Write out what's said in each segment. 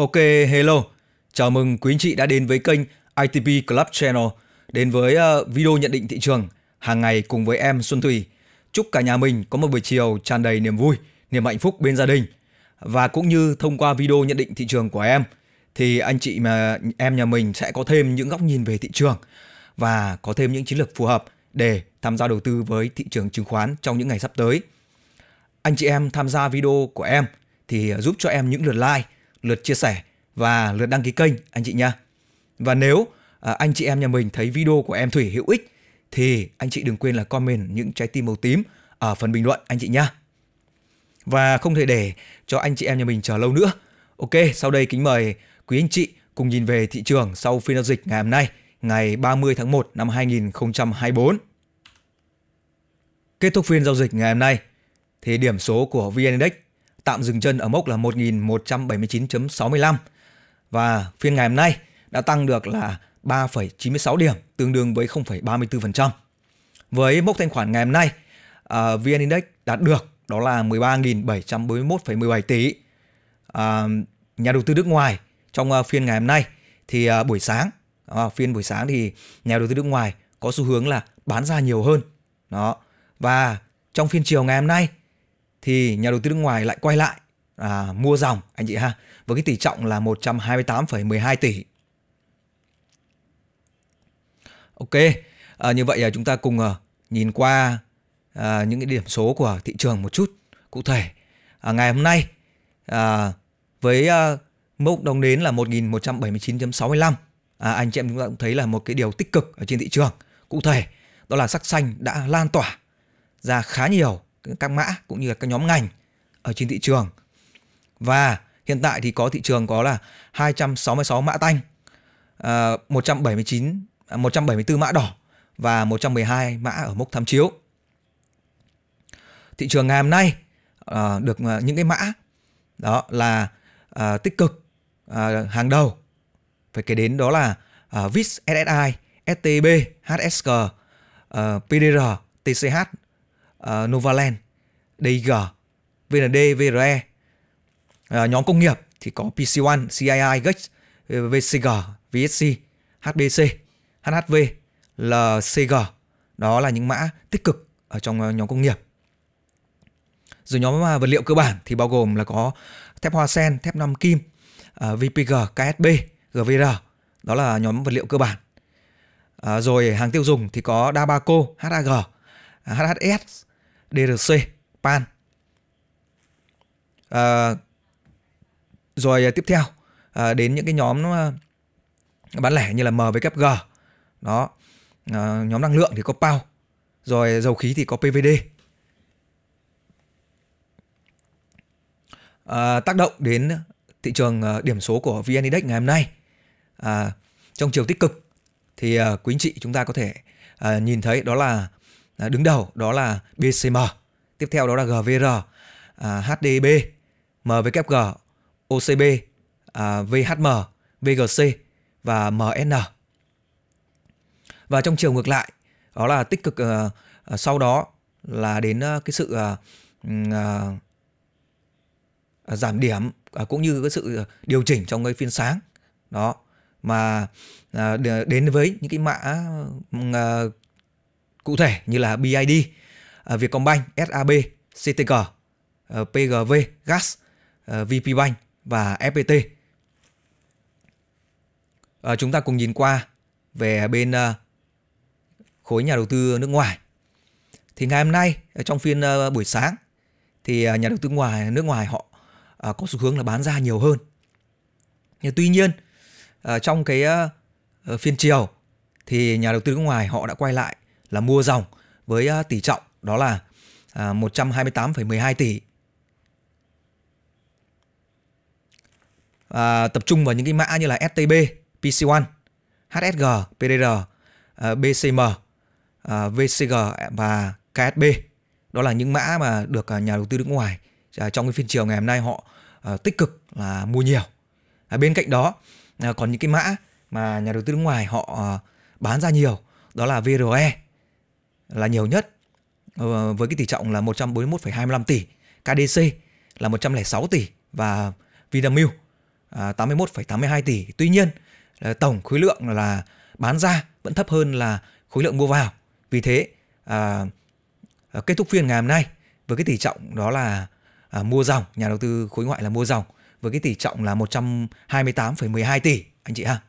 Ok, hello. Chào mừng quý anh chị đã đến với kênh ITP Club Channel, đến với ờ, video nhận định thị trường hàng ngày cùng với em Xuân Thủy. Chúc cả nhà mình có một buổi chiều tràn đầy niềm vui, niềm hạnh phúc bên gia đình. Và cũng như thông qua video nhận định thị trường của em thì anh chị mà em nhà mình sẽ có thêm những góc nhìn về thị trường và có thêm những chiến lược phù hợp để tham gia đầu tư với thị trường chứng khoán trong những ngày sắp tới. Anh chị em tham gia video của em thì ờ, giúp cho em những lượt like lượt chia sẻ và lượt đăng ký kênh anh chị nha. Và nếu à, anh chị em nhà mình thấy video của em Thủy hữu ích thì anh chị đừng quên là comment những trái tim màu tím ở phần bình luận anh chị nha. Và không thể để cho anh chị em nhà mình chờ lâu nữa. Ok, sau đây kính mời quý anh chị cùng nhìn về thị trường sau phiên giao dịch ngày hôm nay, ngày 30 tháng 1 năm 2024. Kết thúc phiên giao dịch ngày hôm nay thì điểm số của VN Index tạm dừng chân ở mốc là 1179.65 và phiên ngày hôm nay đã tăng được là 3,96 điểm, tương đương với 0,34%. Với mốc thanh khoản ngày hôm nay, uh, VN Index đạt được đó là 13.741,17 tỷ. Uh, nhà đầu tư nước ngoài trong uh, phiên ngày hôm nay thì uh, buổi sáng, uh, phiên buổi sáng thì nhà đầu tư nước ngoài có xu hướng là bán ra nhiều hơn. Đó. Và trong phiên chiều ngày hôm nay thì nhà đầu tư nước ngoài lại quay lại à, mua dòng anh chị ha với cái tỷ trọng là 128,12 tỷ. Ok, à, như vậy à, chúng ta cùng à, nhìn qua à, những cái điểm số của thị trường một chút cụ thể. À, ngày hôm nay à, với à, mốc đồng đến là 1179.65 à, anh chị em chúng ta cũng thấy là một cái điều tích cực ở trên thị trường cụ thể đó là sắc xanh đã lan tỏa ra khá nhiều các mã cũng như là các nhóm ngành ở trên thị trường. Và hiện tại thì có thị trường có là 266 mã tanh, 179 ờ, 174 à, mã đỏ và 112 mã ở mốc tham chiếu. Thị trường ngày hôm nay ờ, được ờ, những cái mã đó là tích cực hàng đầu phải kể đến đó là uh, SSI, STB, HSG, uh, PDR, TCH uh, Novaland, DIG, VND, VRE. Uh, ờ, nhóm công nghiệp thì có PC1, CII, GEX, VCG, VSC, HBC, HHV, LCG. Đó là những mã tích cực ở trong ờ, nhóm công nghiệp. Rồi nhóm vật liệu cơ bản thì bao gồm là có thép hoa sen, thép nam kim, VPG, KSB, GVR. Đó là nhóm vật liệu cơ bản. Rồi hàng tiêu dùng thì có Dabaco, HAG, HHS, DRC, PAN. À, rồi à, tiếp theo à, đến những cái nhóm nó, à, bán lẻ như là MWG. Đó. À, nhóm năng lượng thì có PAO. Rồi dầu khí thì có PVD. À, tác động đến thị trường à, điểm số của VN Index ngày hôm nay. À, trong chiều tích cực thì uh, quý anh chị chúng ta có thể uh, nhìn thấy đó là À, đứng đầu đó là BCM, tiếp theo đó là GVR, à, HDB, MWG, OCB, à, VHM, VGC và MN. Và trong chiều ngược lại, đó là tích cực sau đó là đến cái sự giảm điểm cũng như cái sự điều chỉnh trong cái phiên sáng. Đó mà đến với những cái mã cụ thể như là BID, à, Vietcombank, SAB, CTG, à, PGV, GAS, à, VPBank và FPT. Chúng ta cùng nhìn qua về bên khối nhà đầu tư nước ngoài. Thì ngày hôm nay trong phiên buổi sáng thì nhà đầu tư ngoài nước ngoài họ có xu hướng là bán ra nhiều hơn. Nhưng tuy nhiên trong cái phiên chiều thì nhà đầu tư nước ngoài họ đã quay lại là mua dòng với à, tỷ trọng đó là 128,12 à, tỷ. À, tập trung vào những cái mã như là STB, PC1, HSG, PDR, à, BCM, VCG và KSB. Đó là những mã mà được nhà đầu tư nước ngoài trong cái phiên chiều ngày hôm nay họ tích cực là mua nhiều. À, bên cạnh đó còn những cái mã mà nhà đầu tư nước ngoài họ bán ra nhiều đó là VRE là nhiều nhất ờ, với cái tỷ trọng là 141,25 tỷ, KDC là 106 tỷ và Vinamilk 81,82 à, tỷ. Tuy nhiên ờ, tổng khối lượng là bán ra vẫn thấp hơn là khối lượng mua vào. Vì thế à, ờ, kết thúc phiên ngày hôm nay với cái tỷ trọng đó là à, mua dòng, nhà đầu tư khối ngoại là mua dòng với cái tỷ trọng là 128,12 tỷ anh chị ha.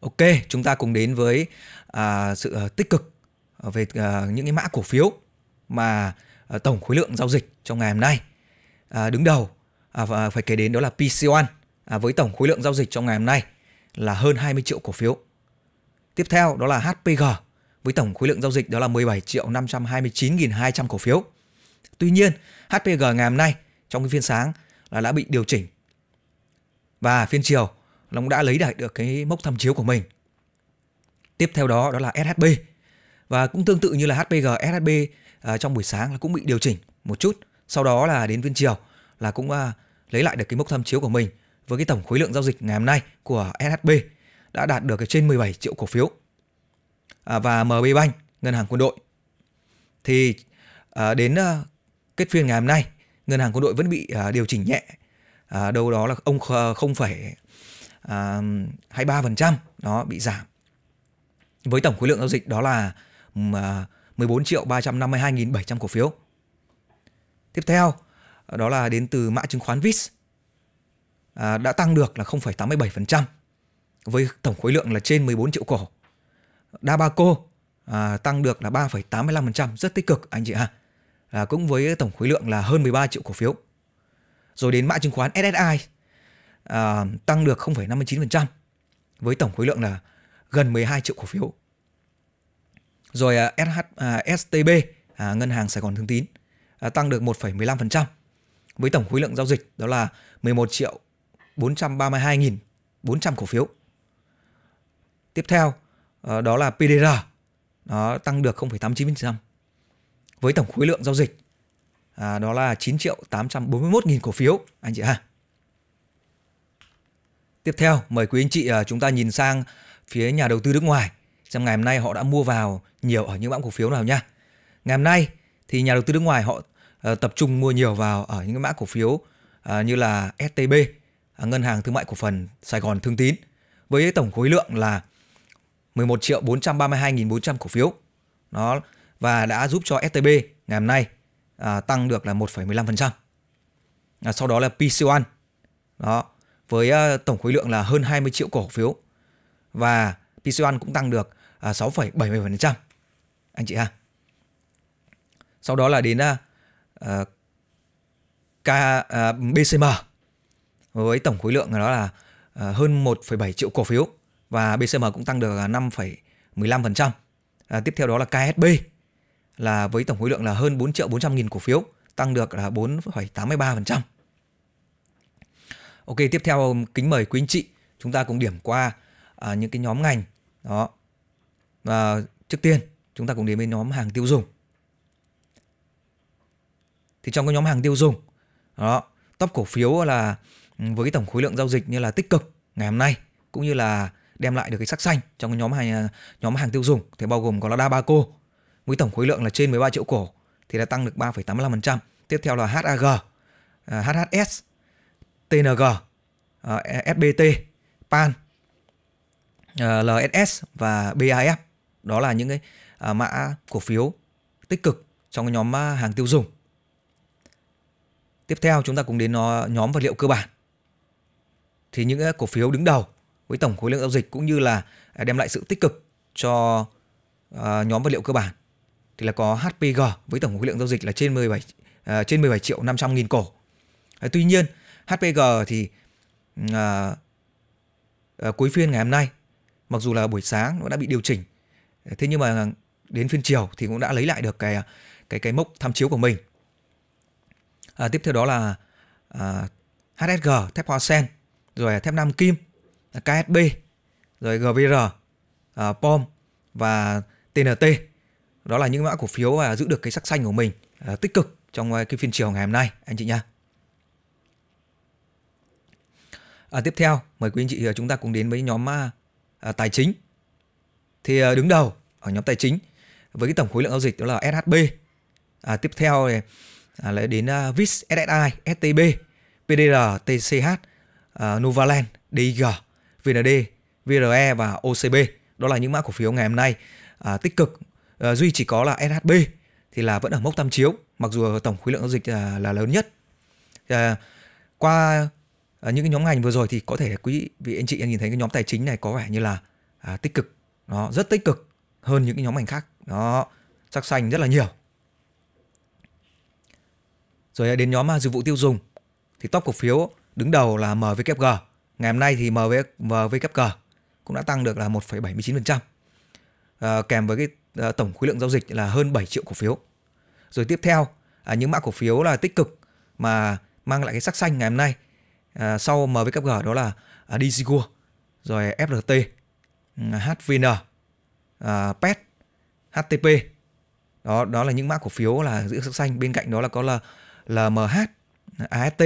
Ok, chúng ta cùng đến với à, sự ờ, tích cực ờ, về à, những cái mã cổ phiếu mà à, tổng khối lượng giao dịch trong ngày hôm nay à, đứng đầu à, và phải kể đến đó là PC1 à, với tổng khối lượng giao dịch trong ngày hôm nay là hơn 20 triệu cổ phiếu. Tiếp theo đó là HPG với tổng khối lượng giao dịch đó là 17 triệu 529.200 cổ phiếu. Tuy nhiên, HPG ngày hôm nay trong cái phiên sáng là đã bị điều chỉnh. Và phiên chiều nó cũng đã lấy lại được cái mốc tham chiếu của mình Tiếp theo đó đó là SHB. Và cũng tương tự như là HPG, SHB à, trong buổi sáng là cũng bị điều chỉnh một chút. Sau đó là đến phiên chiều là cũng à, lấy lại được cái mốc tham chiếu của mình với cái tổng khối lượng giao dịch ngày hôm nay của SHB đã đạt được trên 17 triệu cổ phiếu. À, và MB Bank, ngân hàng quân đội. Thì à, đến à, kết phiên ngày hôm nay, ngân hàng quân đội vẫn bị à, điều chỉnh nhẹ. À, đâu đó là ông không phải à, 23% đó bị giảm với tổng khối lượng giao dịch đó là 14 à, triệu 352.700 cổ phiếu. Tiếp theo đó là đến từ mã chứng khoán VIX à, đã tăng được là 0,87% với tổng khối lượng là trên 14 triệu cổ. Dabaco à, tăng được là 3,85% rất tích cực anh chị ha. À, cũng với tổng khối lượng là hơn 13 triệu cổ phiếu. Rồi đến mã chứng khoán SSI à, tăng được 0,59% với tổng khối lượng là gần 12 triệu cổ phiếu. Rồi à, SH, à, STB, à, Ngân hàng Sài Gòn Thương Tín, tăng được 1,15% với tổng khối lượng giao dịch đó là 11 triệu 432.400 cổ phiếu. Tiếp theo đó là PDR, nó tăng được 0,89% với tổng khối lượng giao dịch đó là 9 triệu 841 nghìn cổ phiếu anh chị ha. Tiếp theo mời quý anh chị chúng ta nhìn sang phía nhà đầu tư nước ngoài xem ngày hôm nay họ đã mua vào nhiều ở những mã cổ phiếu nào nhá. Ngày hôm nay thì nhà đầu tư nước ngoài họ ờ, tập trung mua nhiều vào ở những mã cổ phiếu ờ, như là STB, à, Ngân hàng Thương mại Cổ phần Sài Gòn Thương Tín với tổng khối lượng là 11 triệu 432.400 cổ phiếu. nó và đã giúp cho STB ngày hôm nay à, tăng được là 1,15%. À, sau đó là PC1 đó với à, tổng khối lượng là hơn 20 triệu cổ phiếu và PCO1 cũng tăng được 6,77% à, anh chị ha. Sau đó là đến uh, K, uh, BCM với tổng khối lượng đó là hơn 1,7 triệu cổ phiếu và BCM cũng tăng được 5,15%. À, tiếp theo đó là KSB là với tổng khối lượng là hơn 4 triệu 400 nghìn cổ phiếu tăng được là 4,83%. Ok, tiếp theo kính mời quý anh chị chúng ta cùng điểm qua à, những cái nhóm ngành đó và trước tiên chúng ta cũng đến với nhóm hàng tiêu dùng thì trong cái nhóm hàng tiêu dùng đó top cổ phiếu là ừ, với tổng khối lượng giao dịch như là tích cực ngày hôm nay cũng như là đem lại được cái sắc xanh trong cái nhóm hàng à, nhóm hàng tiêu dùng thì bao gồm có là Dabaco với tổng khối lượng là trên 13 triệu cổ thì đã tăng được 3,85%. Tiếp theo là HAG, HHS, TNG, SBT, PAN Ờ, LSS và BAF đó là những cái à, mã cổ phiếu tích cực trong nhóm à, hàng tiêu dùng. Tiếp theo chúng ta cùng đến nhóm vật liệu cơ bản. Thì những cổ phiếu đứng đầu với tổng khối lượng giao dịch cũng như là à, đem lại sự tích cực cho nhóm vật liệu cơ bản thì là có HPG với tổng khối lượng giao dịch là trên 17 trên 17 triệu 500 nghìn cổ. Tuy nhiên HPG thì à, à, cuối phiên ngày hôm nay mặc dù là buổi sáng nó đã bị điều chỉnh thế nhưng mà đến phiên chiều thì cũng đã lấy lại được cái cái cái mốc tham chiếu của mình à, tiếp theo đó là à, HSG thép Hoa Sen rồi thép Nam Kim KSB rồi GVR à, POM và TNT đó là những mã cổ phiếu và giữ được cái sắc xanh của mình à, tích cực trong à, cái phiên chiều ngày hôm nay anh chị nha à, tiếp theo mời quý anh chị à, chúng ta cùng đến với nhóm à, À, tài chính thì à, đứng đầu ở nhóm tài chính với cái tổng khối lượng giao dịch đó là SHB à, tiếp theo thì à, lại đến uh, à, VIS, SSI, STB, PDR, TCH, uh, Novaland, DIG, VND, VRE và OCB. Đó là những mã cổ phiếu ngày hôm nay à, tích cực. À, duy chỉ có là SHB thì là vẫn ở mốc tam chiếu, mặc dù tổng khối lượng giao dịch à, là lớn nhất. À, qua à, những cái nhóm ngành vừa rồi thì có thể quý vị anh chị nhìn thấy cái nhóm tài chính này có vẻ như là à, tích cực nó rất tích cực hơn những cái nhóm ngành khác nó sắc xanh rất là nhiều rồi à, đến nhóm à, dịch vụ tiêu dùng thì top cổ phiếu đứng đầu là MVKG ngày hôm nay thì MVKG cũng đã tăng được là 1,79% à, ờ, kèm với cái à, tổng khối lượng giao dịch là hơn 7 triệu cổ phiếu rồi tiếp theo à, những mã cổ phiếu là tích cực mà mang lại cái sắc xanh ngày hôm nay à, sau MWG đó là à, rồi FRT, HVN, PET, HTP. Đó đó là những mã cổ phiếu là giữ sắc xanh, bên cạnh đó là có là LMH, AST.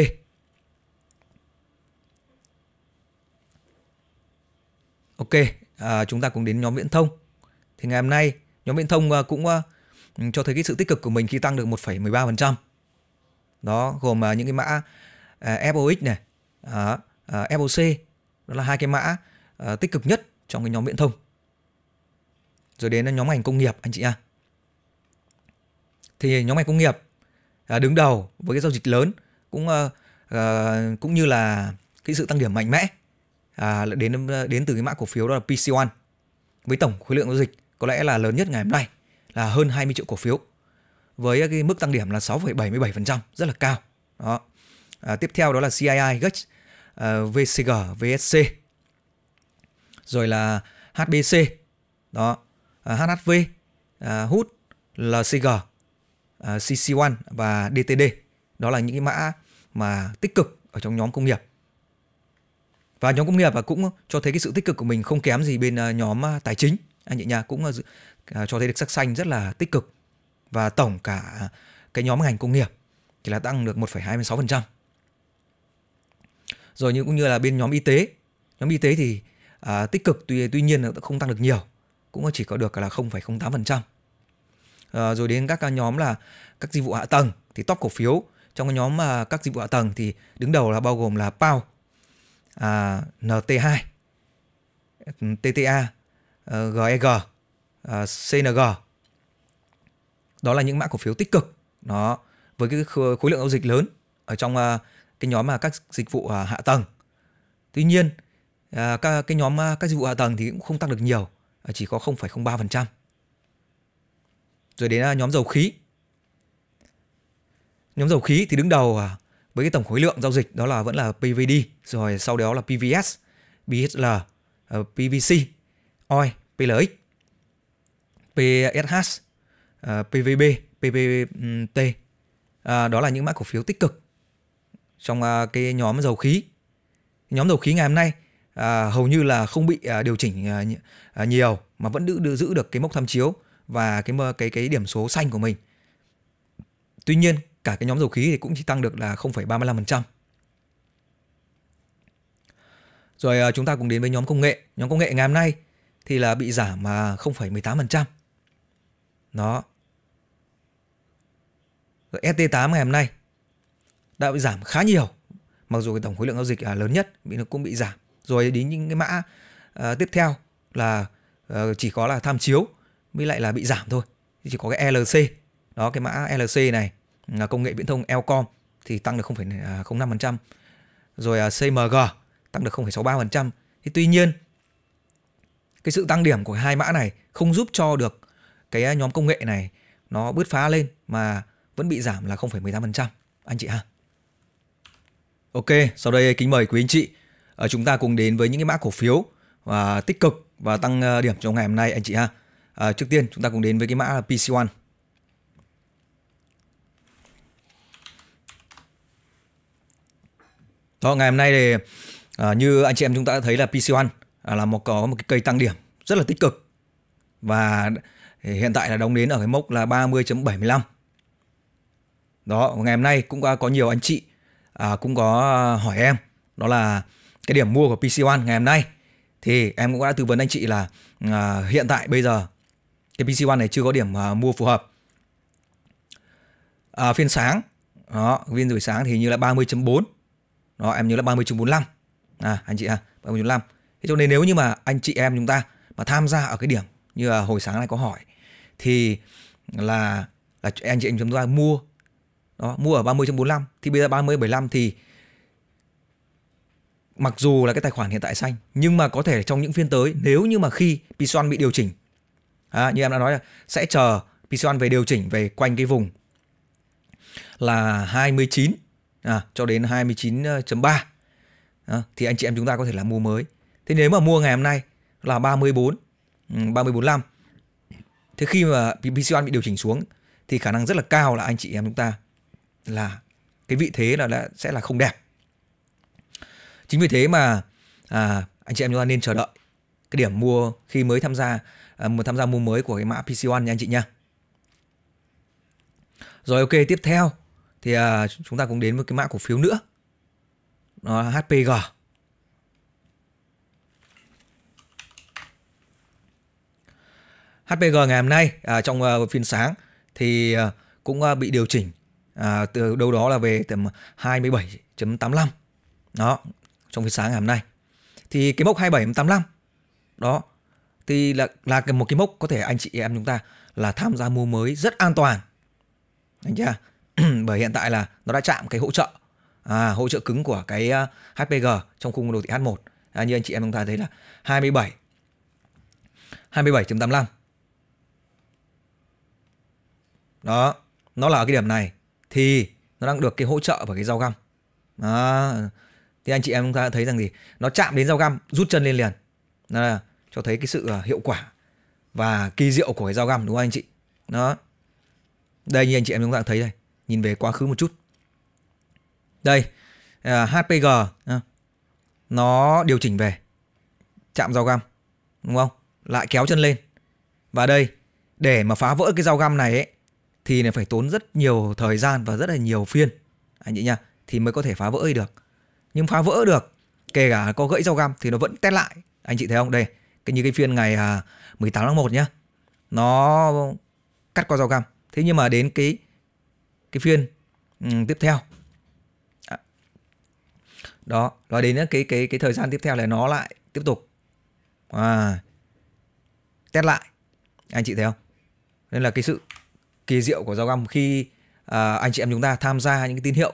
Ok, à, chúng ta cùng đến nhóm viễn thông. Thì ngày hôm nay nhóm viễn thông à, cũng à, cho thấy cái sự tích cực của mình khi tăng được 1,13%. Đó gồm à, những cái mã FOX này, à, ờ, ờ, FOC đó là hai cái mã à, tích cực nhất trong cái nhóm viễn thông rồi đến nhóm ngành công nghiệp anh chị nha thì nhóm ngành công nghiệp à, đứng đầu với cái giao dịch lớn cũng à, à, cũng như là cái sự tăng điểm mạnh mẽ à, đến đến từ cái mã cổ phiếu đó là PC1 với tổng khối lượng giao dịch có lẽ là lớn nhất ngày hôm nay là hơn 20 triệu cổ phiếu với cái mức tăng điểm là 6,77% rất là cao. Đó. À, tiếp theo đó là CII GEX Ờ, VCG, VSC rồi là HBC đó uh, ờ, HHV uh, ờ, HUT LCG uh, CC1 và DTD đó là những cái mã mà tích cực ở trong nhóm công nghiệp và nhóm công nghiệp và cũng cho thấy cái sự tích cực của mình không kém gì bên nhóm tài chính anh chị nhà cũng cho thấy được sắc xanh rất là tích cực và tổng cả cái nhóm ngành công nghiệp thì là tăng được 1,26% rồi như cũng như là bên nhóm y tế nhóm y tế thì à, tích cực tuy tuy nhiên là không tăng được nhiều cũng chỉ có được là 0,08% à, ờ, rồi đến các à, nhóm là các dịch vụ hạ tầng thì top cổ phiếu trong cái nhóm mà các dịch vụ hạ tầng thì đứng đầu là bao gồm là PAO à, NT2 TTA GEG CNG đó là những mã cổ phiếu tích cực nó với cái khối lượng giao dịch lớn ở trong à, cái nhóm mà các dịch vụ à, hạ tầng tuy nhiên à, các cái nhóm à, các dịch vụ hạ tầng thì cũng không tăng được nhiều chỉ có 0,03% rồi đến nhóm dầu khí nhóm dầu khí thì đứng đầu với cái tổng khối lượng giao dịch đó là vẫn là PVD rồi sau đó là PVS BHL, PVC OI PLX PSH PVB PPT đó là những mã cổ phiếu tích cực trong à, cái nhóm dầu khí. Nhóm dầu khí ngày hôm nay à, hầu như là không bị à, điều chỉnh à, à nhiều mà vẫn giữ, giữ, được cái mốc tham chiếu và cái cái cái điểm số xanh của mình. Tuy nhiên, cả cái nhóm dầu khí thì cũng chỉ tăng được là 0,35%. Rồi à, chúng ta cùng đến với nhóm công nghệ. Nhóm công nghệ ngày hôm nay thì là bị giảm mà 0,18%. Đó. Rồi ST8 ngày hôm nay đã bị giảm khá nhiều mặc dù cái tổng khối lượng giao dịch là lớn nhất bị nó cũng bị giảm rồi đến những cái mã uh, tiếp theo là uh, chỉ có là tham chiếu mới lại là bị giảm thôi chỉ có cái LC đó cái mã LC này là công nghệ viễn thông Elcom thì tăng được 0,05% à, rồi uh, à, CMG tăng được 0,63% thì tuy nhiên cái sự tăng điểm của hai mã này không giúp cho được cái nhóm công nghệ này nó bứt phá lên mà vẫn bị giảm là 0,18% anh chị ha Ok, sau đây kính mời quý anh chị ờ, chúng ta cùng đến với những cái mã cổ phiếu và tích cực và tăng ờ, điểm trong ngày hôm nay anh chị ha. À, trước tiên chúng ta cùng đến với cái mã là PC1. Đó, ngày hôm nay thì à, như anh chị em chúng ta đã thấy là PC1 à, là một có một cái cây tăng điểm rất là tích cực và hiện tại là đóng đến ở cái mốc là 30.75. Đó, ngày hôm nay cũng có nhiều anh chị à, cũng có à, hỏi em đó là cái điểm mua của pc One ngày hôm nay thì em cũng đã tư vấn anh chị là à, hiện tại bây giờ cái pc One này chưa có điểm à, mua phù hợp. À, phiên sáng đó, phiên buổi sáng thì như là 30.4. Đó, em như là 30.45. À anh chị à, 30.45. Thế cho nên nếu như mà anh chị em chúng ta mà tham gia ở cái điểm như là hồi sáng này có hỏi thì là là anh chị em chúng ta mua đó mua ở 30 45 thì bây giờ 30 75 thì mặc dù là cái tài khoản hiện tại xanh nhưng mà có thể trong những phiên tới nếu như mà khi Pison bị điều chỉnh à, như em đã nói là sẽ chờ Pison về điều chỉnh về quanh cái vùng là 29 à, cho đến 29.3 à, thì anh chị em chúng ta có thể là mua mới thế nếu mà mua ngày hôm nay là 34 34.5 ừ, thế khi mà PC1 bị điều chỉnh xuống thì khả năng rất là cao là anh chị em chúng ta là cái vị thế là đã sẽ là không đẹp chính vì thế mà à, anh chị em chúng ta nên chờ đợi cái điểm mua khi mới tham gia à, một tham gia mua mới của cái mã PC1 nha anh chị nha rồi ok tiếp theo thì à, chúng ta cũng đến với cái mã cổ phiếu nữa nó là HPG HPG ngày hôm nay à, trong à, phiên sáng thì à, cũng à, bị điều chỉnh à, từ đâu đó là về tầm 27.85 đó trong phiên sáng ngày hôm nay thì cái mốc 27.85 đó thì là là một cái mốc có thể anh chị em chúng ta là tham gia mua mới rất an toàn anh chưa bởi hiện tại là nó đã chạm cái hỗ trợ à, hỗ trợ cứng của cái à, HPG trong khung đồ thị H1 à, như anh chị em chúng ta thấy là 27 27.85 đó nó là ở cái điểm này thì nó đang được cái hỗ trợ bởi cái dao găm đó. thì anh chị em chúng ta thấy rằng gì nó chạm đến dao găm rút chân lên liền đó là cho thấy cái sự à, hiệu quả và kỳ diệu của cái dao găm đúng không anh chị đó đây như anh chị em chúng ta thấy đây nhìn về quá khứ một chút đây uh, à, HPG uh, à, nó điều chỉnh về chạm dao găm đúng không lại kéo chân lên và đây để mà phá vỡ cái dao găm này ấy thì này phải tốn rất nhiều thời gian và rất là nhiều phiên anh chị nha thì mới có thể phá vỡ đi được nhưng phá vỡ được kể cả có gãy rau găm thì nó vẫn test lại anh chị thấy không đây cái như cái phiên ngày 18 à, tháng 1 nhá nó cắt qua rau găm thế nhưng mà đến cái cái phiên um, tiếp theo à. đó nói đến cái cái cái thời gian tiếp theo là nó lại tiếp tục à, test lại anh chị thấy không nên là cái sự kỳ diệu của giao găm khi à, anh chị em chúng ta tham gia những cái tín hiệu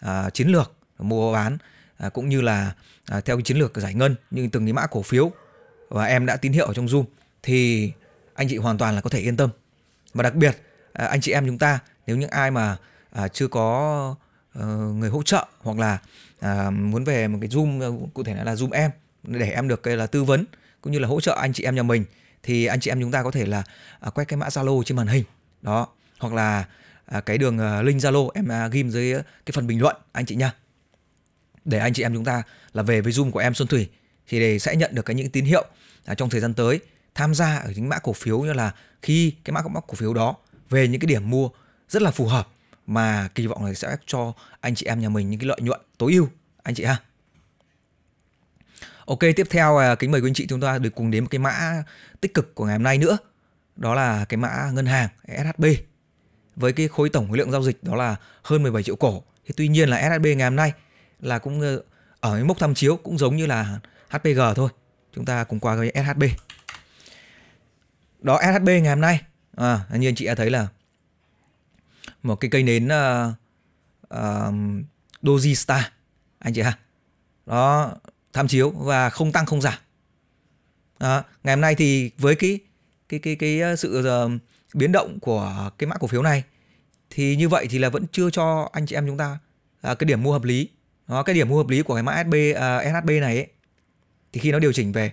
à, chiến lược mua bán à, cũng như là à, theo cái chiến lược giải ngân như từng cái mã cổ phiếu và em đã tín hiệu ở trong Zoom thì anh chị hoàn toàn là có thể yên tâm. Và đặc biệt à, anh chị em chúng ta nếu những ai mà à, chưa có à, người hỗ trợ hoặc là à, muốn về một cái Zoom cụ thể là Zoom em để em được là tư vấn cũng như là hỗ trợ anh chị em nhà mình thì anh chị em chúng ta có thể là à, quét cái mã Zalo trên màn hình đó hoặc là à, cái đường à, link zalo em à, ghim dưới cái phần bình luận anh chị nha để anh chị em chúng ta là về với zoom của em xuân thủy thì để sẽ nhận được cái những tín hiệu à, trong thời gian tới tham gia ở những mã cổ phiếu như là khi cái mã cổ phiếu đó về những cái điểm mua rất là phù hợp mà kỳ vọng là sẽ cho anh chị em nhà mình những cái lợi nhuận tối ưu anh chị ha ok tiếp theo à, kính mời quý anh chị chúng ta được cùng đến một cái mã tích cực của ngày hôm nay nữa đó là cái mã ngân hàng SHB với cái khối tổng khối lượng giao dịch đó là hơn 17 triệu cổ. Thì tuy nhiên là SHB ngày hôm nay là cũng ờ, ở cái mốc tham chiếu cũng giống như là HPG thôi. Chúng ta cùng qua cái SHB. Đó SHB ngày hôm nay à, như anh chị đã thấy là một cái cây nến uh, uh, Doji Star anh chị ha. Đó tham chiếu và không tăng không giảm. À, ngày hôm nay thì với cái cái cái cái ờ, sự ờ, biến động của cái mã cổ phiếu này thì như vậy thì là vẫn chưa cho anh chị em chúng ta à, cái điểm mua hợp lý đó cái điểm mua hợp lý của cái mã SB à, SHB này ấy, thì khi nó điều chỉnh về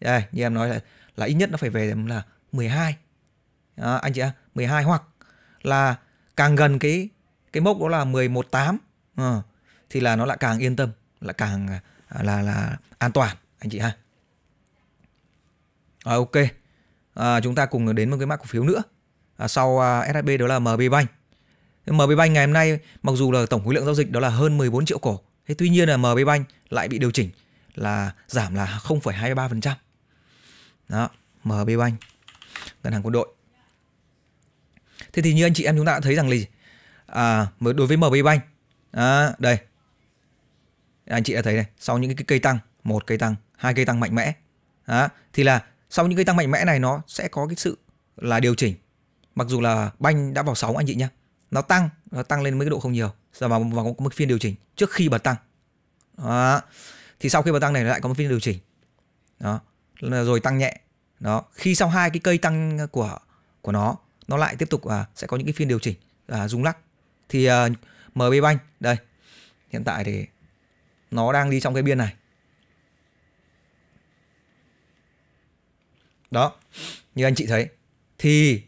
đây, như em nói là là ít nhất nó phải về là 12 đó, anh chị em 12 hoặc là càng gần cái cái mốc đó là 118 à, ờ, thì là nó lại càng yên tâm là càng à, là là, an toàn anh chị ha à, ok à, chúng ta cùng đến một cái mã cổ phiếu nữa à, sau à, SHB đó là MB Bank. MB Bank ngày hôm nay mặc dù là tổng khối lượng giao dịch đó là hơn 14 triệu cổ, thế tuy nhiên là MB Bank lại bị điều chỉnh là giảm là 0,23%. Đó, MB Bank ngân hàng quân đội. Thế thì như anh chị em chúng ta đã thấy rằng là gì? À, đối với MB Bank à, đây anh chị đã thấy này sau những cái cây tăng một cây tăng hai cây tăng mạnh mẽ đó, thì là sau những cái tăng mạnh mẽ này nó sẽ có cái sự là điều chỉnh mặc dù là banh đã vào sóng anh chị nhá nó tăng nó tăng lên mấy cái độ không nhiều và vào, vào có một phiên điều chỉnh trước khi bật tăng đó. thì sau khi bật tăng này nó lại có một phiên điều chỉnh đó rồi tăng nhẹ đó khi sau hai cái cây tăng của của nó nó lại tiếp tục à, sẽ có những cái phiên điều chỉnh à, rung lắc thì à, MB banh đây hiện tại thì nó đang đi trong cái biên này đó như anh chị thấy thì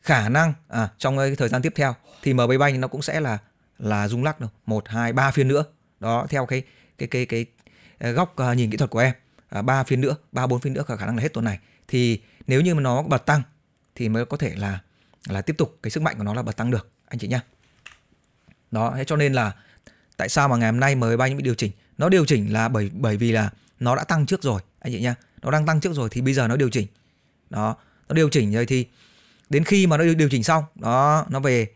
khả năng à, trong cái thời gian tiếp theo thì MB Bank nó cũng sẽ là là rung lắc đâu một hai ba phiên nữa đó theo cái cái cái cái, góc à, nhìn kỹ thuật của em à, ba phiên nữa ba bốn phiên nữa khả năng là hết tuần này thì nếu như mà nó bật tăng thì mới có thể là là tiếp tục cái sức mạnh của nó là bật tăng được anh chị nhá đó thế cho nên là tại sao mà ngày hôm nay MB Bank bị điều chỉnh nó điều chỉnh là bởi bởi vì là nó đã tăng trước rồi anh chị nhá nó đang tăng trước rồi thì bây giờ nó điều chỉnh đó nó điều chỉnh rồi thì đến khi mà nó điều chỉnh xong đó nó về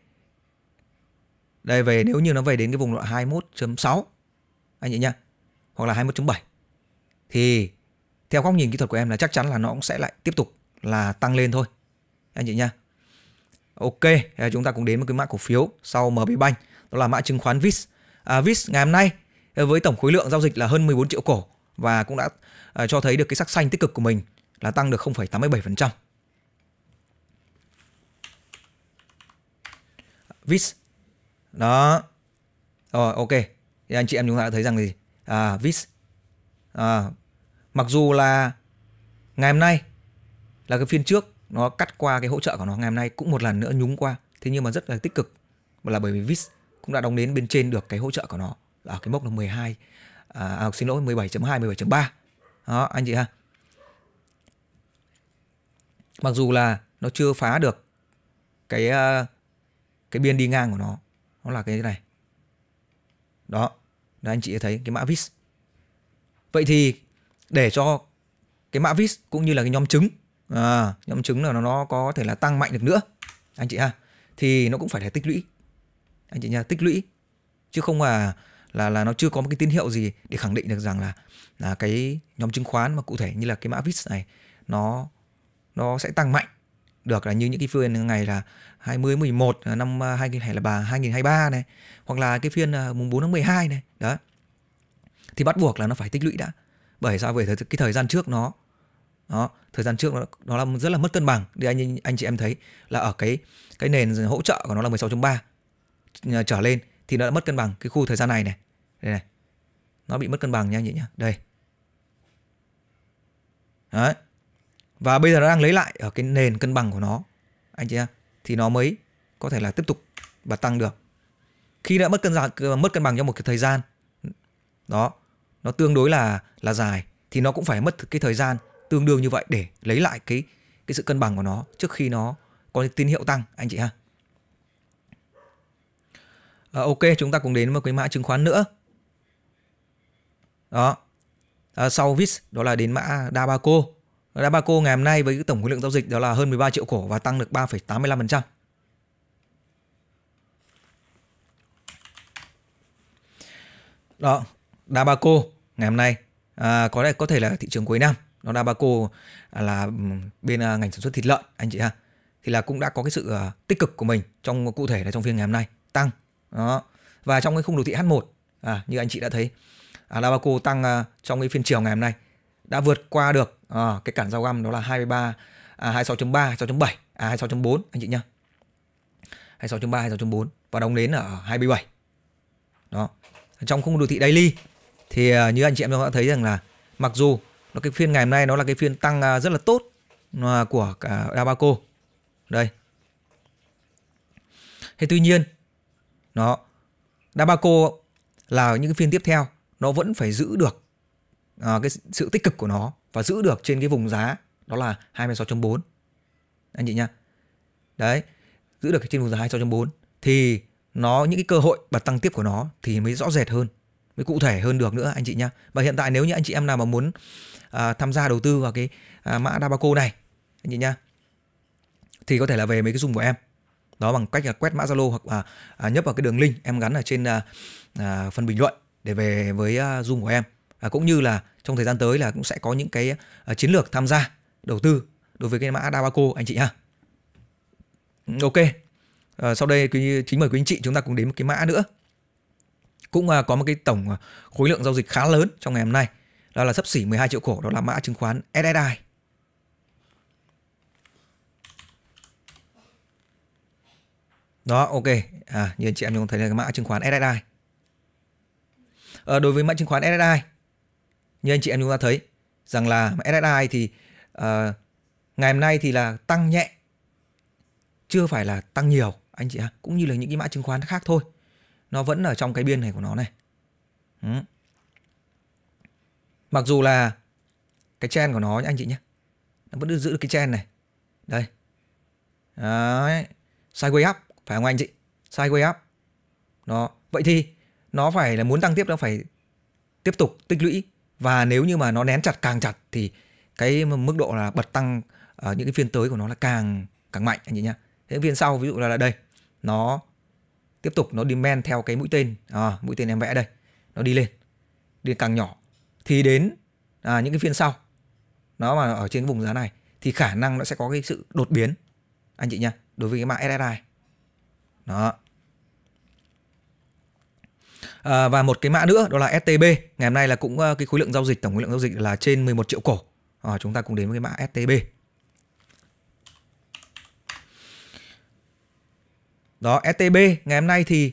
đây về nếu như nó về đến cái vùng loại 21.6 anh chị nhá hoặc là 21.7 thì theo góc nhìn kỹ thuật của em là chắc chắn là nó cũng sẽ lại tiếp tục là tăng lên thôi anh chị nhá ok chúng ta cũng đến một cái mã cổ phiếu sau MB Bank đó là mã chứng khoán VIX à, VIX ngày hôm nay với tổng khối lượng giao dịch là hơn 14 triệu cổ và cũng đã à, cho thấy được cái sắc xanh tích cực của mình là tăng được 0,87%. VIX đó rồi ok thì anh chị em chúng ta đã thấy rằng gì à, VIX à, mặc dù là ngày hôm nay là cái phiên trước nó cắt qua cái hỗ trợ của nó ngày hôm nay cũng một lần nữa nhúng qua thế nhưng mà rất là tích cực là bởi vì VIX cũng đã đóng đến bên trên được cái hỗ trợ của nó ở cái mốc là 12 à, à xin lỗi 17.2 17.3 đó anh chị ha mặc dù là nó chưa phá được cái ờ, cái biên đi ngang của nó nó là cái này đó là anh chị thấy cái mã vis vậy thì để cho cái mã vis cũng như là cái nhóm trứng à, nhóm trứng là nó, nó có thể là tăng mạnh được nữa anh chị ha thì nó cũng phải là tích lũy anh chị nha tích lũy chứ không là là là nó chưa có một cái tín hiệu gì để khẳng định được rằng là là cái nhóm chứng khoán mà cụ thể như là cái mã VIX này nó nó sẽ tăng mạnh được là như những cái phiên ngày là 20 11 à, năm 2000 à, hay là bà 2023 này hoặc là cái phiên à, mùng 4 tháng 12 này đó thì bắt buộc là nó phải tích lũy đã bởi sao về cái thời gian trước nó đó thời gian trước nó, nó là rất là mất cân bằng thì anh anh chị em thấy là ở cái cái nền hỗ trợ của nó là 16.3 trở lên thì nó đã mất cân bằng cái khu thời gian này này. Đây này. Nó bị mất cân bằng nha anh chị nhá. Đây. Đấy. Và bây giờ nó đang lấy lại ở cái nền cân bằng của nó. Anh chị nhá. Thì nó mới có thể là tiếp tục và tăng được. Khi đã mất cân bằng mất cân bằng trong một cái thời gian đó, nó tương đối là là dài thì nó cũng phải mất cái thời gian tương đương như vậy để lấy lại cái cái sự cân bằng của nó trước khi nó có tín hiệu tăng anh chị ha à, ok chúng ta cùng đến một cái mã chứng khoán nữa đó à, sau VIX đó là đến mã Dabaco Dabaco ngày hôm nay với tổng khối lượng giao dịch đó là hơn 13 triệu cổ và tăng được 3,85% đó Dabaco ngày hôm nay à, có lẽ có thể là thị trường cuối năm nó Dabaco là bên à, ngành sản xuất thịt lợn anh chị ha thì là cũng đã có cái sự à, tích cực của mình trong cụ thể là trong phiên ngày hôm nay tăng đó. Và trong cái khung đồ thị H1 à, như anh chị đã thấy Alavaco tăng à, trong cái phiên chiều ngày hôm nay đã vượt qua được à, cái cản giao găm đó là 23 à, 26.3, 26.7, à 26.4 anh chị nhá. 26.3, 26.4 và đóng đến ở 27. Đó. Trong khung đồ thị daily thì à, như anh chị em đã thấy rằng là mặc dù nó cái phiên ngày hôm nay nó là cái phiên tăng à, rất là tốt à, của cả Dabaco. Đây. Thế tuy nhiên đó. Dabaco là những phiên tiếp theo nó vẫn phải giữ được à, cái sự tích cực của nó và giữ được trên cái vùng giá đó là 26.4 anh chị nhá. Đấy, giữ được trên vùng giá 26.4 thì nó những cái cơ hội bật tăng tiếp của nó thì mới rõ rệt hơn, mới cụ thể hơn được nữa anh chị nhá. Và hiện tại nếu như anh chị em nào mà muốn à, tham gia đầu tư vào cái à, mã Dabaco này anh chị nhá thì có thể là về mấy cái dùng của em đó bằng cách là quét mã Zalo hoặc là à, nhấp vào cái đường link em gắn ở trên à, à, phần bình luận để về với à, Zoom của em à, cũng như là trong thời gian tới là cũng sẽ có những cái à, chiến lược tham gia đầu tư đối với cái mã Dabaco anh chị ha. Ừ, ok. À, sau đây quý, chính mời quý anh chị chúng ta cùng đến một cái mã nữa. Cũng à, có một cái tổng à, khối lượng giao dịch khá lớn trong ngày hôm nay. Đó là sấp xỉ 12 triệu cổ đó là mã chứng khoán SSI. Đó, ok. À, như anh chị em chúng thấy là cái mã chứng khoán SSI. À, ờ, đối với mã chứng khoán SSI, như anh chị em chúng ta thấy rằng là SSI thì à, ngày hôm nay thì là tăng nhẹ, chưa phải là tăng nhiều anh chị ạ, cũng như là những cái mã chứng khoán khác thôi. Nó vẫn ở trong cái biên này của nó này. Ừ. Mặc dù là cái chen của nó anh chị nhé, nó vẫn giữ được cái chen này. Đây. Đấy. Sideways up phải không anh chị sideways up nó vậy thì nó phải là muốn tăng tiếp nó phải tiếp tục tích lũy và nếu như mà nó nén chặt càng chặt thì cái mức độ là bật tăng ở ờ, những cái phiên tới của nó là càng càng mạnh anh chị nhá thế phiên sau ví dụ là, là đây nó tiếp tục nó đi men theo cái mũi tên à, mũi tên em vẽ đây nó đi lên đi càng nhỏ thì đến à, những cái phiên sau nó mà ở trên vùng giá này thì khả năng nó sẽ có cái sự đột biến anh chị nhá đối với cái mã SSI đó À, và một cái mã nữa đó là STB ngày hôm nay là cũng ờ, cái khối lượng giao dịch tổng khối lượng giao dịch là trên 11 triệu cổ à, chúng ta cùng đến với cái mã STB đó STB ngày hôm nay thì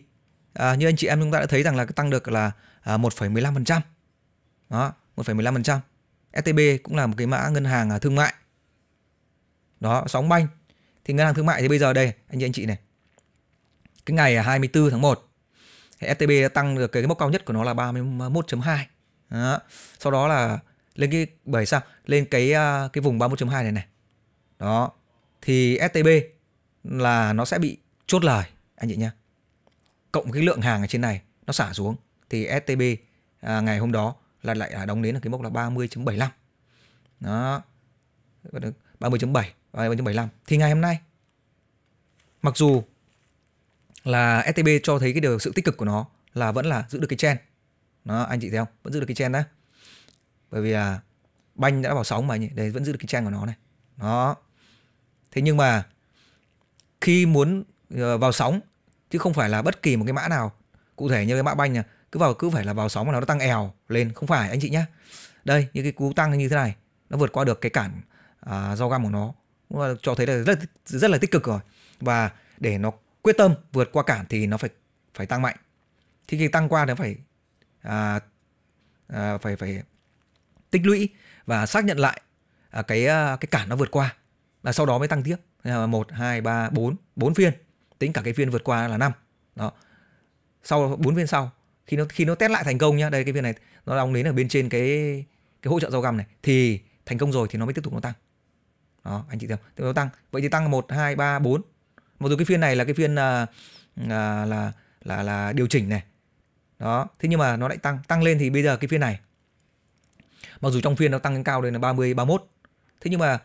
à, như anh chị em chúng ta đã thấy rằng là tăng được là à, 1,15% đó 1,15% STB cũng là một cái mã ngân hàng à, thương mại đó sóng banh thì ngân hàng thương mại thì bây giờ đây anh chị anh chị này cái ngày 24 tháng 1 thì FTB đã tăng được cái, cái mốc cao nhất của nó là 31.2 đó. sau đó là lên cái bởi sao lên cái à, cái vùng 31.2 này này đó thì stb là nó sẽ bị chốt lời anh chị nhá cộng cái lượng hàng ở trên này nó xả xuống thì STB à, ngày hôm đó là lại là đóng đến ở cái mốc là 30.75 đó 30.7 30.75 thì ngày hôm nay mặc dù là STB cho thấy cái điều sự tích cực của nó là vẫn là giữ được cái trend. Đó, anh chị thấy không? Vẫn giữ được cái trend đấy. Bởi vì là banh đã vào sóng mà anh đây vẫn giữ được cái trend của nó này. Đó. Thế nhưng mà khi muốn ờ, vào sóng chứ không phải là bất kỳ một cái mã nào cụ thể như cái mã banh này, cứ vào cứ phải là vào sóng mà nó tăng èo lên không phải anh chị nhá đây những cái cú tăng như thế này nó vượt qua được cái cản à, do găm của nó cho thấy là rất rất là tích cực rồi và để nó quyết tâm vượt qua cản thì nó phải phải tăng mạnh thì khi tăng qua nó phải à, à, phải phải tích lũy và xác nhận lại à, cái à, cái cản nó vượt qua và sau đó mới tăng tiếp một hai ba bốn bốn phiên tính cả cái phiên vượt qua là năm đó sau bốn phiên sau khi nó khi nó test lại thành công nhá đây cái phiên này nó đóng đến ở bên trên cái cái hỗ trợ rau găm này thì thành công rồi thì nó mới tiếp tục nó tăng đó anh chị thấy không nó tăng vậy thì tăng một hai ba bốn mặc dù cái phiên này là cái phiên à, à, là là là điều chỉnh này đó thế nhưng mà nó lại tăng tăng lên thì bây giờ cái phiên này mặc dù trong phiên nó tăng lên cao đây là 30 31 thế nhưng mà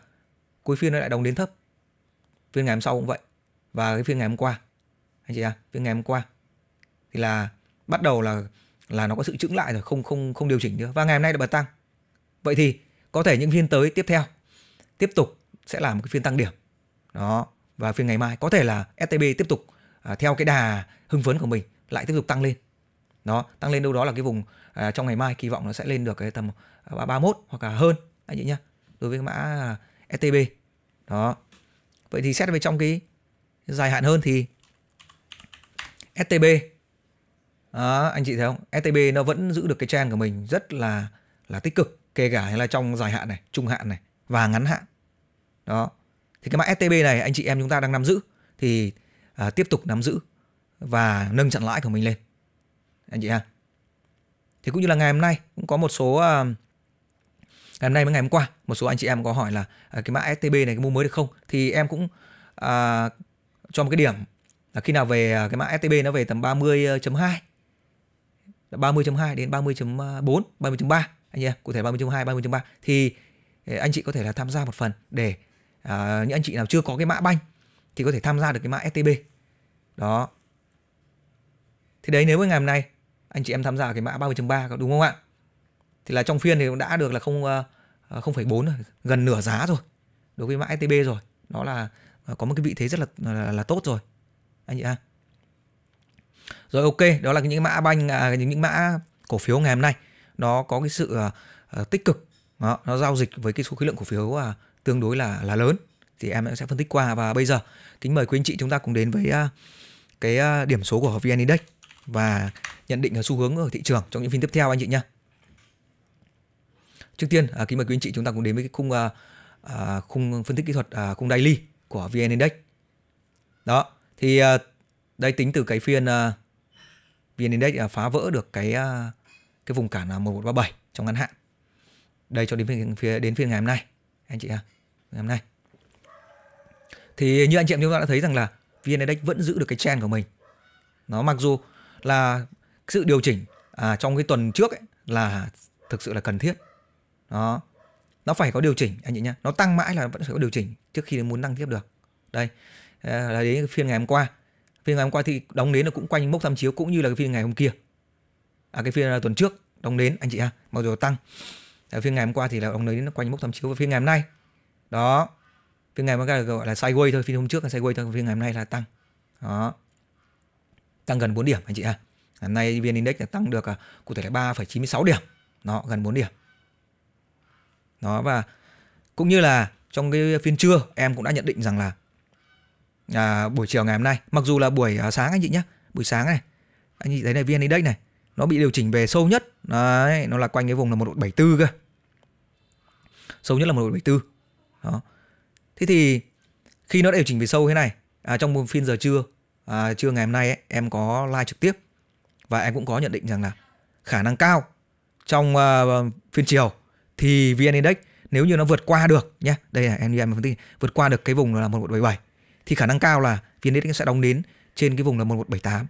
cuối phiên nó lại đồng đến thấp phiên ngày hôm sau cũng vậy và cái phiên ngày hôm qua anh chị à phiên ngày hôm qua thì là bắt đầu là là nó có sự chững lại rồi không không không điều chỉnh nữa và ngày hôm nay đã bật tăng vậy thì có thể những phiên tới tiếp theo tiếp tục sẽ là một cái phiên tăng điểm đó và phiên ngày mai có thể là STB tiếp tục à, theo cái đà hưng phấn của mình lại tiếp tục tăng lên đó tăng lên đâu đó là cái vùng à, trong ngày mai kỳ vọng nó sẽ lên được cái tầm 31 à, hoặc là hơn anh chị nhá đối với mã à, STB đó vậy thì xét về trong cái dài hạn hơn thì STB đó, anh chị thấy không STB nó vẫn giữ được cái trend của mình rất là là tích cực kể cả là trong dài hạn này trung hạn này và ngắn hạn đó thì cái mã STB này anh chị em chúng ta đang nắm giữ thì à, tiếp tục nắm giữ và nâng chặn lãi của mình lên anh chị ha thì cũng như là ngày hôm nay cũng có một số à, ngày hôm nay với ngày hôm qua một số anh chị em có hỏi là à, cái mã STB này cái mua mới được không thì em cũng à, cho một cái điểm là khi nào về à, cái mã STB nó về tầm 30.2 30.2 đến 30.4 30.3 anh em cụ thể 30.2 30.3 thì à, anh chị có thể là tham gia một phần để à, những anh chị nào chưa có cái mã banh thì có thể tham gia được cái mã STB đó thì đấy nếu mà ngày hôm nay anh chị em tham gia cái mã 30.3 đúng không ạ thì là trong phiên thì đã được là không ờ, ờ, không phẩy bốn gần nửa giá rồi đối với mã STB rồi nó là ờ, có một cái vị thế rất là là, là tốt rồi anh chị ha à. rồi ok đó là những mã banh à, những những mã cổ phiếu ngày hôm nay nó có cái sự uh, tích cực đó, nó giao dịch với cái số khối lượng cổ phiếu uh, tương đối là là lớn thì em sẽ phân tích qua và bây giờ kính mời quý anh chị chúng ta cùng đến với à, cái à, điểm số của VN Index và nhận định xu hướng ở thị trường trong những phiên tiếp theo anh chị nhé. Trước tiên à, kính mời quý anh chị chúng ta cùng đến với cái khung khung phân tích kỹ thuật khung daily của VN Index. Đó, thì đây tính từ cái phiên VN Index phá vỡ được cái cái vùng cản là 1137 trong ngắn hạn. Đây cho đến phiên, đến phiên ngày hôm nay anh chị ha ngày hôm nay thì như anh chị em chúng ta đã thấy rằng là vn index vẫn giữ được cái trend của mình nó mặc dù là sự điều chỉnh à, trong cái tuần trước ấy, là thực sự là cần thiết đó nó phải có điều chỉnh anh chị nhá nó tăng mãi là vẫn phải có điều chỉnh trước khi muốn tăng tiếp được đây ờ, là đến phiên ngày hôm qua phiên ngày hôm qua thì đóng đến nó cũng quanh mốc tham chiếu cũng như là cái phiên ngày hôm kia à cái phiên à, tuần trước đóng đến anh chị ha mặc dù tăng Tại phiên ngày hôm qua thì là ông lấy nó quanh mốc tham chiếu và phiên ngày hôm nay. Đó. Phiên ngày hôm nay gọi là sideways thôi, phiên hôm trước là sideways thôi, phiên ngày hôm nay là tăng. Đó. Tăng gần 4 điểm anh chị ạ. À. Hôm nay VN Index là tăng được à, cụ thể là 3,96 điểm. Nó gần 4 điểm. Đó và cũng như là trong cái phiên trưa em cũng đã nhận định rằng là à, buổi chiều ngày hôm nay, mặc dù là buổi à, sáng anh chị nhé, buổi sáng này, anh chị thấy này VN Index này, nó bị điều chỉnh về sâu nhất, đấy, nó là quanh cái vùng là một 174 cơ sâu nhất là 174 đó thế thì khi nó điều chỉnh về sâu thế này à, trong một phiên giờ trưa à, trưa ngày hôm nay ấy, em có live trực tiếp và em cũng có nhận định rằng là khả năng cao trong uh, à, phiên chiều thì VN Index nếu như nó vượt qua được nhé đây là em em phân tích vượt qua được cái vùng là 1177 thì khả năng cao là VN Index sẽ đóng đến trên cái vùng là 1178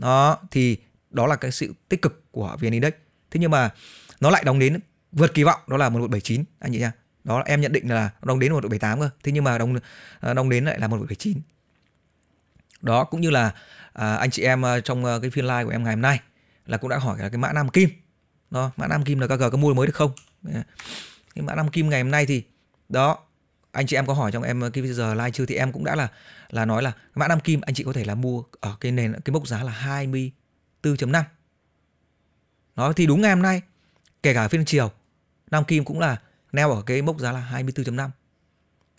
đó thì đó là cái sự tích cực của VN Index thế nhưng mà nó lại đóng đến vượt kỳ vọng đó là một đội 79 anh chị nha đó em nhận định là đóng đến một đội 78 cơ thế nhưng mà đóng ờ, đóng đến lại là một đội 79 đó cũng như là à, anh chị em ờ, trong ờ, cái phiên live của em ngày hôm nay là cũng đã hỏi là cái mã nam kim đó mã nam kim là các có mua mới được không cái mã nam kim ngày hôm nay thì đó anh chị em có hỏi trong em cái giờ live chưa thì em cũng đã là là nói là mã nam kim anh chị có thể là mua ở cái nền cái mốc giá là 24.5 nó thì đúng ngày hôm nay Kể cả phiên chiều Nam Kim cũng là neo ở cái mốc giá là 24.5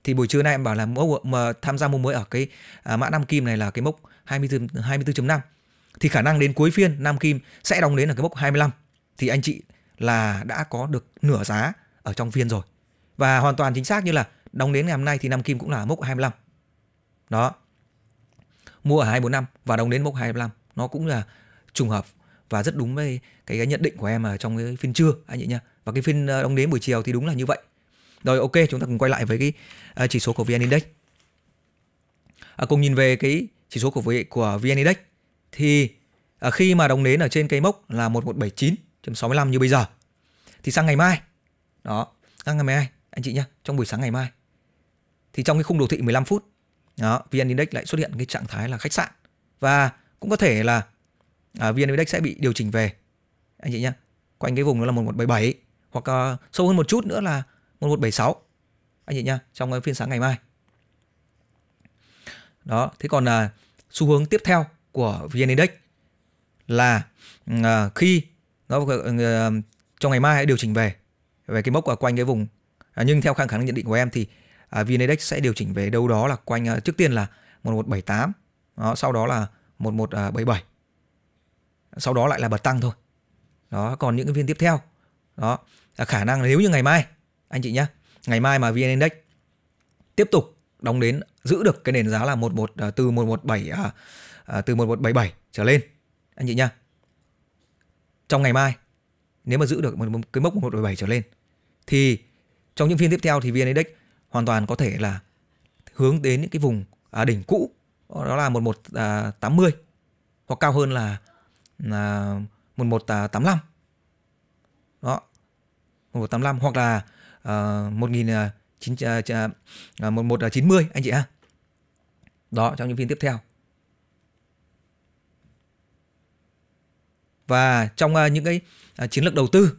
Thì buổi trưa nay em bảo là mốc mà tham gia mua mới ở cái à, mã Nam Kim này là cái mốc 24, 24.5 Thì khả năng đến cuối phiên Nam Kim sẽ đóng đến ở cái mốc 25 Thì anh chị là đã có được nửa giá ở trong phiên rồi Và hoàn toàn chính xác như là đóng đến ngày hôm nay thì Nam Kim cũng là mốc 25 Đó Mua ở 245 và đóng đến mốc 25 Nó cũng là trùng hợp và rất đúng với cái, cái nhận định của em ở trong cái phiên trưa anh chị nha và cái phiên ờ, đóng đến buổi chiều thì đúng là như vậy rồi ok chúng ta cùng quay lại với cái ờ, chỉ số của vn index à, cùng nhìn về cái chỉ số của của vn index thì à, khi mà đóng đến ở trên cây mốc là 1179.65 như bây giờ thì sang ngày mai đó sang ngày mai anh chị nhá trong buổi sáng ngày mai thì trong cái khung đồ thị 15 phút đó, VN Index lại xuất hiện cái trạng thái là khách sạn và cũng có thể là uh, VN Index sẽ bị điều chỉnh về anh chị nhé quanh cái vùng đó là 1177 hoặc uh, sâu hơn một chút nữa là 1176 anh chị nhá trong uh, phiên sáng ngày mai đó thế còn là uh, xu hướng tiếp theo của VN Index là uh, khi nó uh, trong ngày mai điều chỉnh về về cái mốc ở quanh cái vùng à, nhưng theo khả năng nhận định của em thì à, VN Index sẽ điều chỉnh về đâu đó là quanh à, trước tiên là 1178 đó, sau đó là 1177 sau đó lại là bật tăng thôi đó còn những cái phiên tiếp theo đó là khả năng nếu như ngày mai anh chị nhé ngày mai mà vn index tiếp tục đóng đến giữ được cái nền giá là 11 từ 117 à, từ 1177 à, à, trở lên anh chị nhá. Trong ngày mai nếu mà giữ được một, cái mốc 1177 trở lên thì trong những phiên tiếp theo thì VN Index hoàn toàn có thể là hướng đến những cái vùng à, đỉnh cũ đó là 1180 à, hoặc cao hơn là là 1185 đó 1185 hoặc là uh, 19, uh, 1190 anh chị ha đó trong những phiên tiếp theo và trong uh, những cái uh, chiến lược đầu tư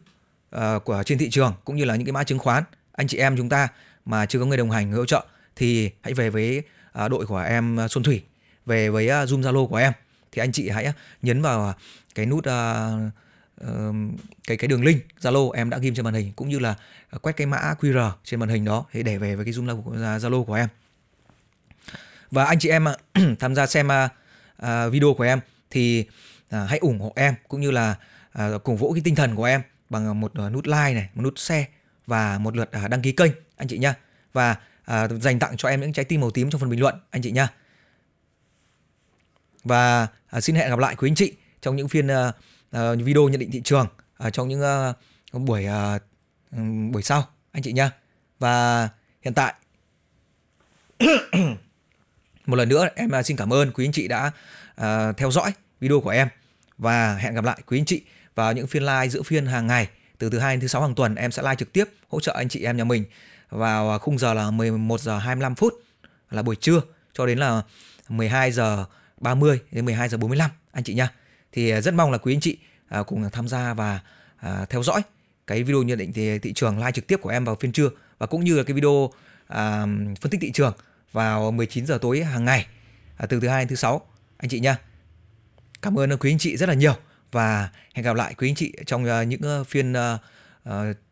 uh, của trên thị trường cũng như là những cái mã chứng khoán anh chị em chúng ta mà chưa có người đồng hành người hỗ trợ thì hãy về với uh, đội của em Xuân Thủy về với uh, Zoom Zalo của em thì anh chị hãy nhấn vào à, cái nút uh, cái cái đường link Zalo em đã ghim trên màn hình cũng như là à, quét cái mã QR trên màn hình đó để để về với cái Zoom của Zalo của em. Và anh chị em tham gia xem uh, video của em thì uh, hãy ủng hộ em cũng như là uh, cổ vũ cái tinh thần của em bằng một nút like này, một nút share và một lượt đăng ký kênh anh chị nhá. Và à, dành tặng cho em những trái tim màu tím trong phần bình luận anh chị nhá và à, xin hẹn gặp lại quý anh chị trong những phiên à, à, video nhận định thị trường à, trong những à, buổi à, buổi sau anh chị nha và hiện tại một lần nữa em à, xin cảm ơn quý anh chị đã à, theo dõi video của em và hẹn gặp lại quý anh chị vào những phiên live giữa phiên hàng ngày từ thứ hai đến thứ sáu hàng tuần em sẽ live trực tiếp hỗ trợ anh chị em nhà mình vào à, khung giờ là 11 giờ 25 phút là buổi trưa cho đến là 12 giờ 30 đến 12 giờ 45 anh chị nha. Thì à, rất mong là quý anh chị à, cùng tham gia và à, theo dõi cái video nhận định thì thị trường live trực tiếp của em vào phiên trưa và cũng như là cái video phân tích thị trường vào 19 giờ tối hàng ngày từ thứ hai đến thứ sáu anh chị nha. Cảm ơn quý anh chị rất là nhiều và hẹn gặp lại quý anh chị trong những phiên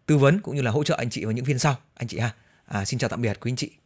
tư vấn cũng như là hỗ trợ anh chị vào những phiên sau anh chị ha. À, xin chào tạm biệt quý anh chị.